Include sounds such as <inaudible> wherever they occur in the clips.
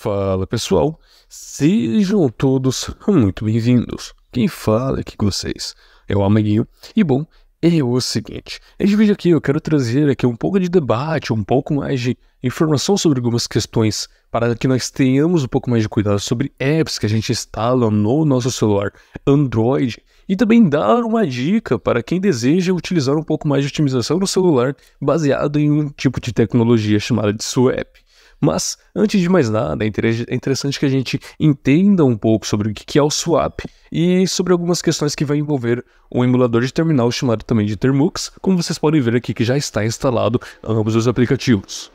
Fala pessoal, sejam todos muito bem-vindos. Quem fala aqui com vocês é o Amiguinho. E bom, é o seguinte: neste vídeo aqui eu quero trazer aqui um pouco de debate, um pouco mais de informação sobre algumas questões para que nós tenhamos um pouco mais de cuidado sobre apps que a gente instala no nosso celular Android e também dar uma dica para quem deseja utilizar um pouco mais de otimização no celular baseado em um tipo de tecnologia chamada de swap. Mas, antes de mais nada, é, é interessante que a gente entenda um pouco sobre o que é o swap e sobre algumas questões que vai envolver um emulador de terminal chamado também de Termux, como vocês podem ver aqui que já está instalado ambos os aplicativos.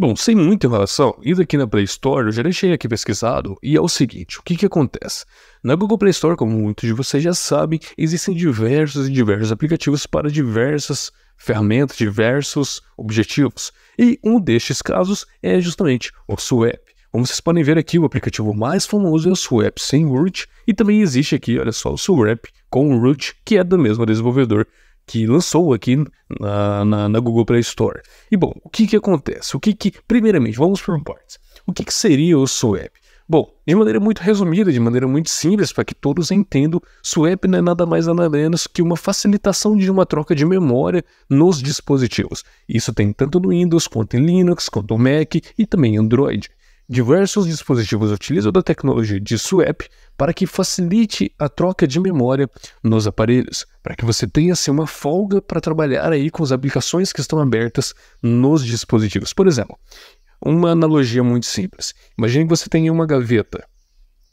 Bom, sem muita enrolação, indo aqui na Play Store, eu já deixei aqui pesquisado, e é o seguinte, o que que acontece? Na Google Play Store, como muitos de vocês já sabem, existem diversos e diversos aplicativos para diversas ferramentas, diversos objetivos. E um destes casos é justamente o SWAP. Como vocês podem ver aqui, o aplicativo mais famoso é o Swap sem root, e também existe aqui, olha só, o Swap com root, que é do mesmo desenvolvedor que lançou aqui na, na, na Google Play Store. E bom, o que, que acontece? O que, que primeiramente, vamos por partes. O que, que seria o Swap? Bom, de maneira muito resumida, de maneira muito simples, para que todos entendam, swap não é nada mais nada menos que uma facilitação de uma troca de memória nos dispositivos. Isso tem tanto no Windows, quanto em Linux, quanto no Mac e também Android. Diversos dispositivos utilizam da tecnologia de swap para que facilite a troca de memória nos aparelhos, para que você tenha assim, uma folga para trabalhar aí com as aplicações que estão abertas nos dispositivos. Por exemplo, uma analogia muito simples. Imagine que você tem uma gaveta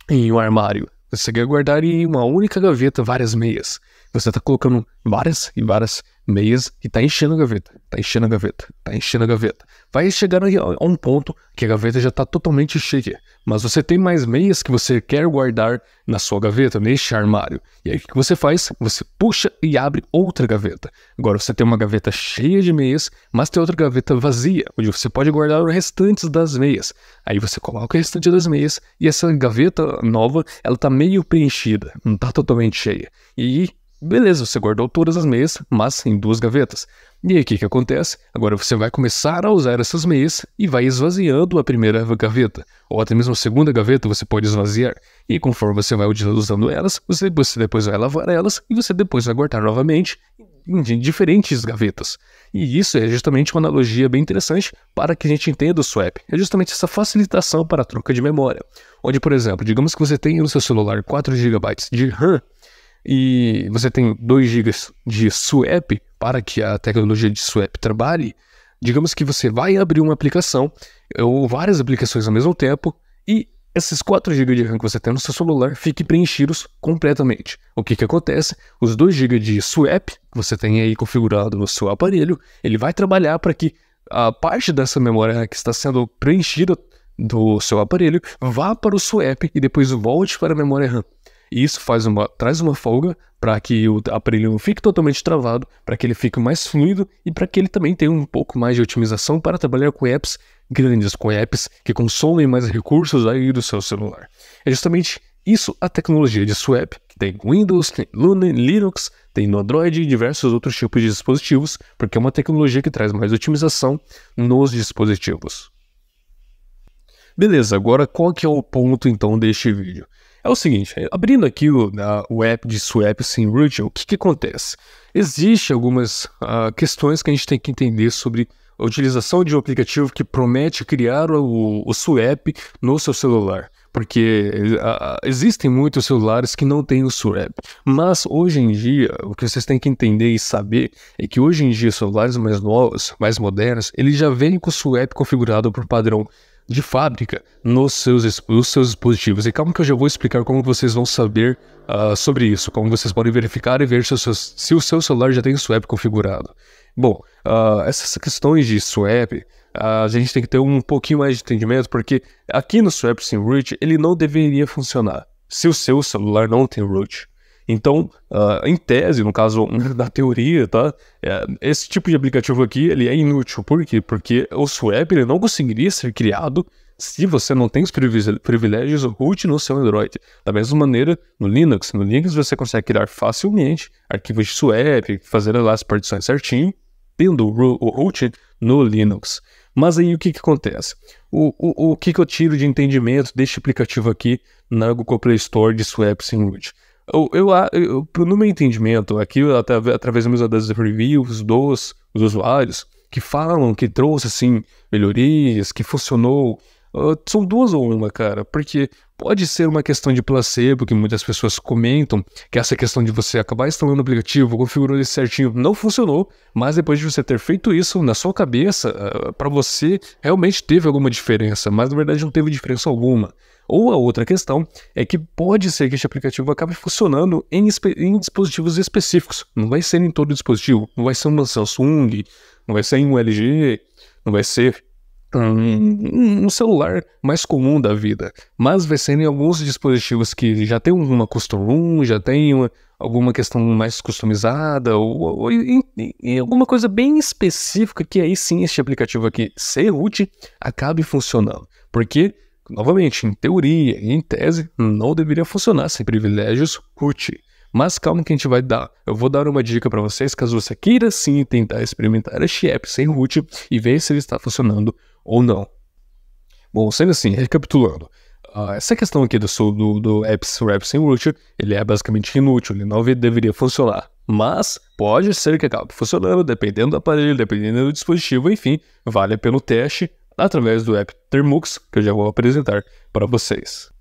em um armário. Você quer guardar em uma única gaveta várias meias. Você está colocando várias e várias meias e está enchendo a gaveta, está enchendo a gaveta, está enchendo a gaveta. Vai chegar a um ponto que a gaveta já está totalmente cheia, mas você tem mais meias que você quer guardar na sua gaveta, neste armário. E aí o que você faz? Você puxa e abre outra gaveta. Agora você tem uma gaveta cheia de meias, mas tem outra gaveta vazia, onde você pode guardar os restantes das meias. Aí você coloca o restante das meias e essa gaveta nova, ela está meio preenchida, não está totalmente cheia. E Beleza, você guardou todas as meias, mas em duas gavetas. E aí o que, que acontece? Agora você vai começar a usar essas meias e vai esvaziando a primeira gaveta. Ou até mesmo a segunda gaveta você pode esvaziar. E conforme você vai usando elas, você depois, vai lavar elas e você depois vai guardar novamente em diferentes gavetas. E isso é justamente uma analogia bem interessante para que a gente entenda o swap. É justamente essa facilitação para a troca de memória. Onde, por exemplo, digamos que você tenha no seu celular 4 GB de RAM e você tem 2 GB de SWAP para que a tecnologia de SWAP trabalhe, digamos que você vai abrir uma aplicação ou várias aplicações ao mesmo tempo e esses 4 GB de RAM que você tem no seu celular fiquem preenchidos completamente. O que, que acontece? Os 2 GB de SWAP que você tem aí configurado no seu aparelho, ele vai trabalhar para que a parte dessa memória que está sendo preenchida do seu aparelho vá para o SWAP e depois volte para a memória RAM. E isso faz uma, traz uma folga para que o aparelho não fique totalmente travado, para que ele fique mais fluido e para que ele também tenha um pouco mais de otimização para trabalhar com apps grandes, com apps que consomem mais recursos aí do seu celular. É justamente isso a tecnologia de swap, que tem Windows, tem Luna, Linux, tem no Android e diversos outros tipos de dispositivos, porque é uma tecnologia que traz mais otimização nos dispositivos. Beleza, agora qual que é o ponto então deste vídeo? É o seguinte, abrindo aqui o, o app de Swap SimRoot, o que, que acontece? Existem algumas uh, questões que a gente tem que entender sobre a utilização de um aplicativo que promete criar o, o SWAP no seu celular. Porque uh, existem muitos celulares que não têm o SWAP. Mas hoje em dia, o que vocês têm que entender e saber é que hoje em dia celulares mais novos, mais modernos, eles já vêm com o SWAP configurado por padrão de fábrica nos seus, nos seus dispositivos. E calma que eu já vou explicar como vocês vão saber uh, sobre isso, como vocês podem verificar e ver se, se o seu celular já tem swap configurado. Bom, uh, essas questões de swap, uh, a gente tem que ter um pouquinho mais de entendimento, porque aqui no swap sem root ele não deveria funcionar, se o seu celular não tem root. Então, uh, em tese, no caso da <laughs> teoria, tá? É, esse tipo de aplicativo aqui ele é inútil. Por quê? Porque o swap ele não conseguiria ser criado se você não tem os privilégios root no seu Android. Da mesma maneira, no Linux. No Linux você consegue criar facilmente arquivos de swap, fazer lá as partições certinho, tendo o root no Linux. Mas aí o que, que acontece? O, o, o que, que eu tiro de entendimento deste aplicativo aqui na Google Play Store de Swap sem Root? Eu, eu, eu, no meu entendimento, aqui até, através mesmo das reviews dos, dos usuários, que falam que trouxe assim melhorias, que funcionou, ah, são duas ou uma, cara. Porque Pode ser uma questão de placebo, que muitas pessoas comentam, que essa questão de você acabar instalando o aplicativo, configurando ele certinho, não funcionou, mas depois de você ter feito isso na sua cabeça, ah, para você realmente teve alguma diferença, mas na verdade não teve diferença alguma. Ou a outra questão é que pode ser que este aplicativo acabe funcionando em, em, dispositivos específicos. Não vai ser em todo dispositivo. Não vai ser uma Samsung, não vai ser em um LG, não vai ser um, um, celular mais comum da vida, mas vai ser em alguns dispositivos que já tem uma custom room, já tem uma, alguma questão mais customizada, ou, ou em, em alguma coisa bem específica que aí sim este aplicativo aqui, ser útil, acabe funcionando. Porque, novamente, em teoria e em tese, não deveria funcionar sem privilégios root mas calma que a gente vai dar. Eu vou dar uma dica para vocês, caso você queira sim tentar experimentar este app sem root e ver se ele está funcionando ou não. Bom, sendo assim, recapitulando. Uh, essa questão aqui do, do, do apps wrap sem root, ele é basicamente inútil, ele não deveria funcionar. Mas pode ser que acabe funcionando, dependendo do aparelho, dependendo do dispositivo, enfim, vale pelo teste através do app Termux, que eu já vou apresentar para vocês.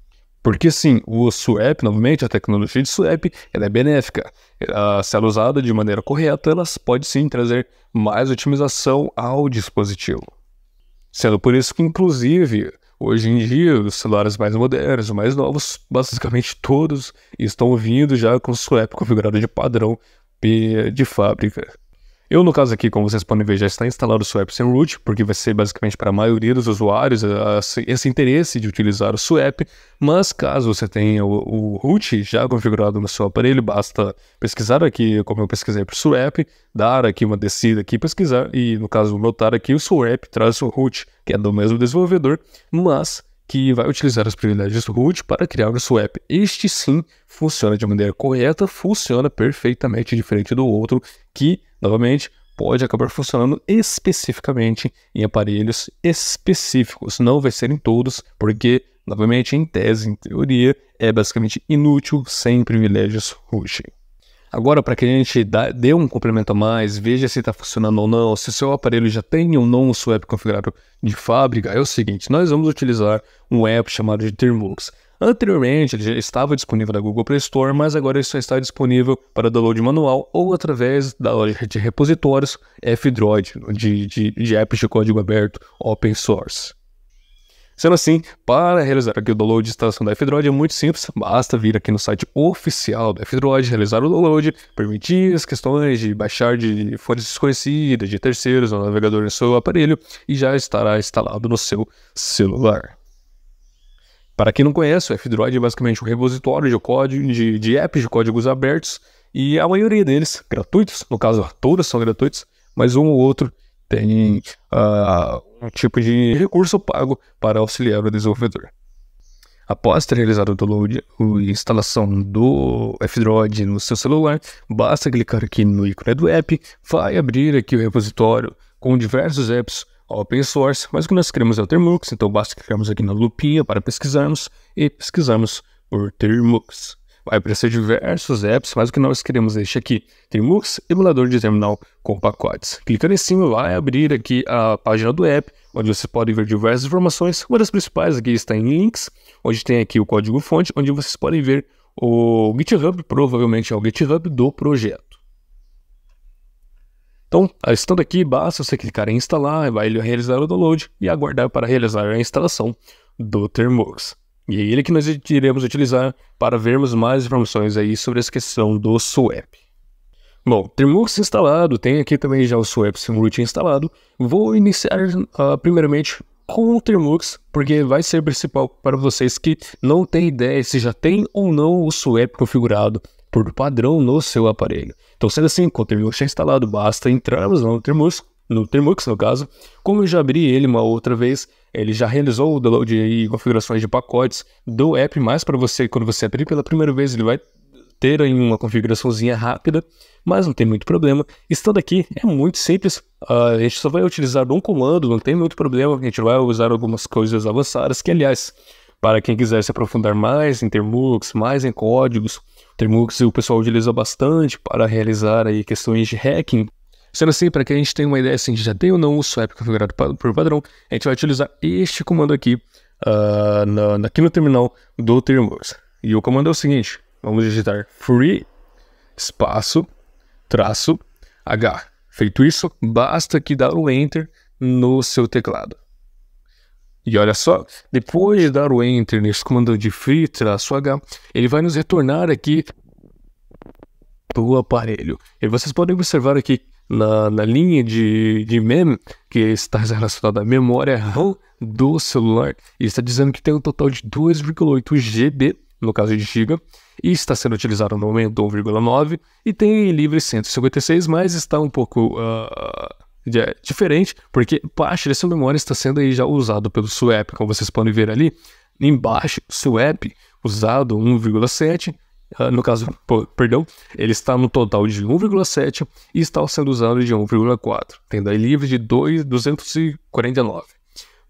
Porque sim, o SWAP, novamente, a tecnologia de SWAP, ela é benéfica. Ela, se ela é usada de maneira correta, ela pode sim trazer mais otimização ao dispositivo. Sendo por isso que, inclusive, hoje em dia, os celulares mais modernos, mais novos, basicamente todos estão vindo já com o SWAP configurado de padrão de fábrica. Eu, no caso aqui, como vocês podem ver, já está instalado o SWAP sem root, porque vai ser basicamente para a maioria dos usuários eh, esse interesse de utilizar o SWAP, mas caso você tenha o, o root já configurado no seu aparelho, basta pesquisar aqui, como eu pesquisei para o SWAP, dar aqui uma descida aqui, pesquisar, e no caso notar aqui o SWAP traz o root, que é do mesmo desenvolvedor, mas que vai utilizar as do root para criar o swap. Este sim funciona de maneira correta, funciona perfeitamente diferente do outro que novamente, pode acabar funcionando especificamente em aparelhos específicos. Não vai ser em todos, porque, novamente, em tese, em teoria, é basicamente inútil sem privilégios root. Agora, para que a gente dá, dê um complemento a mais, veja se está funcionando ou não, se o seu aparelho já tem ou não o seu app configurado de fábrica, é o seguinte: nós vamos utilizar um app chamado de Termux. Anteriormente, ele já estava disponível na Google Play Store, mas agora ele só está disponível para download manual ou através da loja de repositórios F-Droid, de, de, de apps de código aberto open source. Sendo assim, para realizar aqui o download e instalação da F-Droid é muito simples, basta vir aqui no site oficial da F-Droid, realizar o download, permitir as questões de baixar de fontes desconhecidas, de terceiros, no navegador no seu aparelho e já estará instalado no seu celular. Para quem não conhece, o F-Droid é basicamente um repositório de, código, de, de apps de códigos abertos e a maioria deles gratuitos, no caso todas são gratuitos, mas um ou outro tem uh, um tipo de recurso pago para auxiliar o desenvolvedor. Após ter realizado o download e instalação do F-Droid no seu celular, basta clicar aqui no ícone do app, vai abrir aqui o repositório com diversos apps open source, mas o que nós queremos é o Termux, então basta clicarmos aqui na lupinha para pesquisarmos e pesquisamos por Termux. Vai aparecer diversos apps, mas o que nós queremos é este aqui, Termux, emulador de terminal com pacotes. Clicando em cima vai abrir aqui a página do app, onde você pode ver diversas informações. Uma das principais aqui está em links, onde tem aqui o código fonte, onde vocês podem ver o GitHub, provavelmente é o GitHub do projeto. Então, estando aqui, basta você clicar em instalar, vai realizar o download e aguardar para realizar a instalação do Termux. E é ele que nós iremos utilizar para vermos mais informações aí sobre essa questão do swap. Bom, Termux instalado, tem aqui também já o Swap root instalado. Vou iniciar uh, primeiramente com o Termux, porque vai ser principal para vocês que não têm ideia se já tem ou não o Swap configurado por padrão no seu aparelho. Então, sendo assim, o Termux já instalado, basta entrarmos no Termux, no Termux, no caso. Como eu já abri ele uma outra vez, ele já realizou o download e configurações de pacotes do app, mais para você, quando você abrir pela primeira vez, ele vai ter aí uma configuraçãozinha rápida, mas não tem muito problema. Estando aqui, é muito simples, uh, a gente só vai utilizar um comando, não tem muito problema, a gente vai usar algumas coisas avançadas, que aliás, para quem quiser se aprofundar mais em Termux, mais em códigos, Termux o pessoal utiliza bastante para realizar aí questões de hacking. Sendo assim, para que a gente tenha uma ideia se a gente já tem ou não o swap configurado por padrão, a gente vai utilizar este comando aqui, uh, na, aqui no terminal do Termux. E o comando é o seguinte, vamos digitar free espaço traço h. Feito isso, basta que dar o enter no seu teclado. E olha só, depois de dar o enter nesse comando de free traço H, ele vai nos retornar aqui do aparelho. E vocês podem observar aqui na, na linha de, de mem, que está relacionada à memória RAM do celular, e está dizendo que tem um total de 2,8 GB, no caso de giga, e está sendo utilizado no momento 1,9 e tem livre 156, mas está um pouco... Uh, é diferente, porque parte desse memória está sendo aí já usado pelo swap, como vocês podem ver ali. Embaixo, swap usado 1,7, Uh, ah, no caso, perdão, ele está no total de 1,7 e está sendo usado de 1,4, tendo aí livre de 2, 249.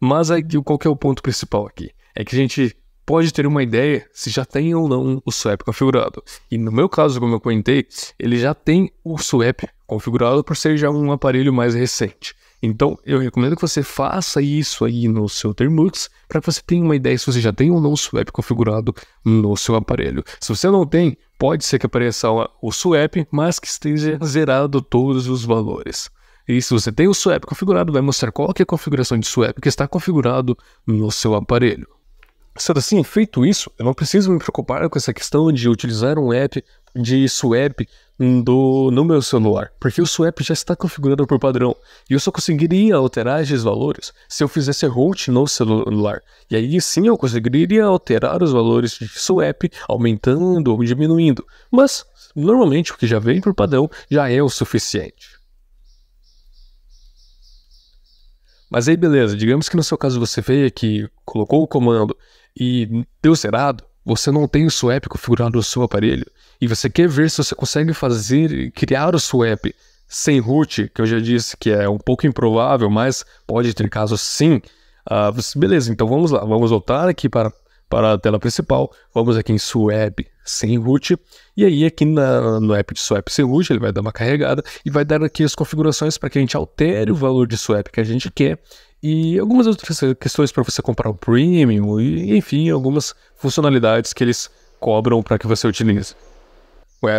Mas aí, é qual que é o ponto principal aqui? É que a gente pode ter uma ideia se já tem ou não o swap configurado. E no meu caso, como eu comentei, ele já tem o swap configurado por ser já um aparelho mais recente. Então, eu recomendo que você faça isso aí no seu Termux para que você tenha uma ideia se você já tem ou não o SWAP configurado no seu aparelho. Se você não tem, pode ser que apareça o SWAP, mas que esteja zerado todos os valores. E se você tem o SWAP configurado, vai mostrar qual é a configuração de SWAP que está configurado no seu aparelho. Sendo assim, feito isso, eu não preciso me preocupar com essa questão de utilizar um app de SWAP do, no meu celular, porque o swap já está configurado por padrão e eu só conseguiria alterar esses valores se eu fizesse root no celular. E aí sim eu conseguiria alterar os valores de swap, aumentando ou diminuindo, mas normalmente o que já vem por padrão já é o suficiente. Mas aí beleza, digamos que no seu caso você veja que colocou o comando e deu zerado, você não tem o seu app configurado no seu aparelho e você quer ver se você consegue fazer criar o seu app sem root, que eu já disse que é um pouco improvável, mas pode ter caso sim. Uh, beleza, então vamos lá, vamos voltar aqui para, para a tela principal, vamos aqui em Swap sem root. E aí aqui na, no app de swap sem root, ele vai dar uma carregada e vai dar aqui as configurações para que a gente altere o valor de swap que a gente quer e algumas outras questões para você comprar um premium e enfim, algumas funcionalidades que eles cobram para que você utilize.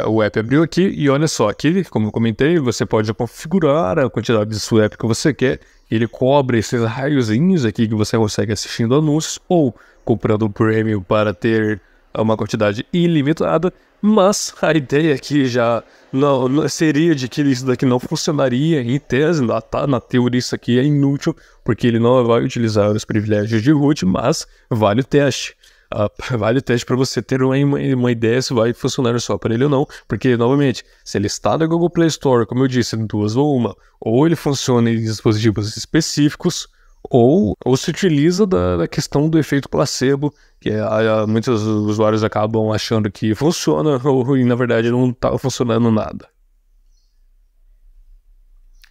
O app abriu aqui e olha só, aqui, como eu comentei, você pode configurar a quantidade de swap que você quer. Ele cobre esses raiozinhos aqui que você consegue assistindo anúncios ou comprando o premium para ter a uma quantidade ilimitada, mas a ideia é que já não, não, seria de que isso daqui não funcionaria em tese, na, tá, na teoria isso aqui é inútil, porque ele não vai utilizar os privilégios de root, mas vale o teste. Uh, <laughs> vale o teste para você ter uma, uma ideia se vai funcionar no seu aparelho ou não, porque, novamente, se ele está na Google Play Store, como eu disse, duas ou uma, ou ele funciona em dispositivos específicos, ou, ou se utiliza da, da questão do efeito placebo, que é, a, a, muitos usuários acabam achando que funciona ou, e na verdade não está funcionando nada.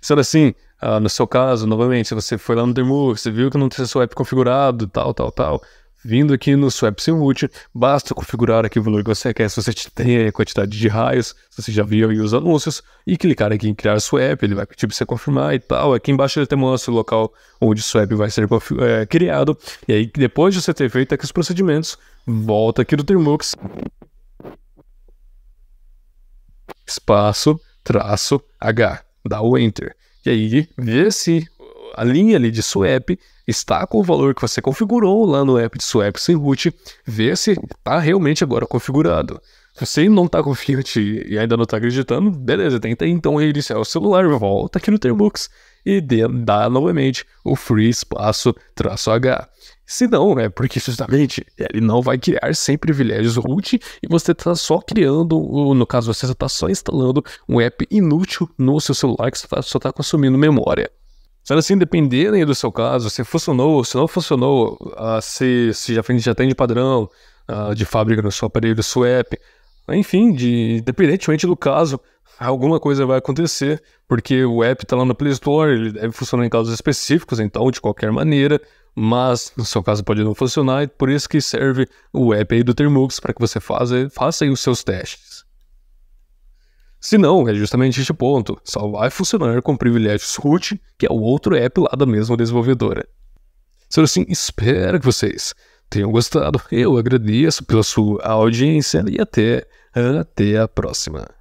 Sendo assim, ah, no seu caso, novamente, você foi lá no Demur, você viu que não tem seu app configurado, tal, tal, tal, Vindo aqui no Swap Simult, basta configurar aqui o valor que você quer, se você tem a quantidade de raios, se você já viu aí os anúncios, e clicar aqui em criar swap, ele vai pedir para você confirmar e tal. Aqui embaixo ele tem mostra o local onde o swap vai ser é, criado. E aí, depois de você ter feito aqui os procedimentos, volta aqui do Termux, espaço, traço, H, dá o Enter. E aí, vê se a linha ali de swap está com o valor que você configurou lá no app de swap sem root, ver se está realmente agora configurado. Se você não está confiante e ainda não está acreditando, beleza, tenta então reiniciar o celular, volta aqui no Termux e dê, dá novamente o free espaço traço H. Se não, é porque justamente ele não vai criar sem privilégios root e você está só criando, no caso você está só instalando um app inútil no seu celular que tá, só está consumindo memória. Se elas se independerem do seu caso, se funcionou, se não funcionou, ah, se, se já, tem de padrão, ah, de fábrica no seu aparelho SWAP, enfim, de, independentemente do caso, alguma coisa vai acontecer, porque o app está lá no Play Store, ele deve funcionar em casos específicos, então, de qualquer maneira, mas no seu caso pode não funcionar, e por isso que serve o app aí do Termux para que você faça, faça aí os seus testes. Se não, é justamente este ponto, só vai funcionar com privilégios root, que é o outro app lá da mesma desenvolvedora. Sendo assim, espero que vocês tenham gostado. Eu agradeço pela sua audiência e até, até a próxima.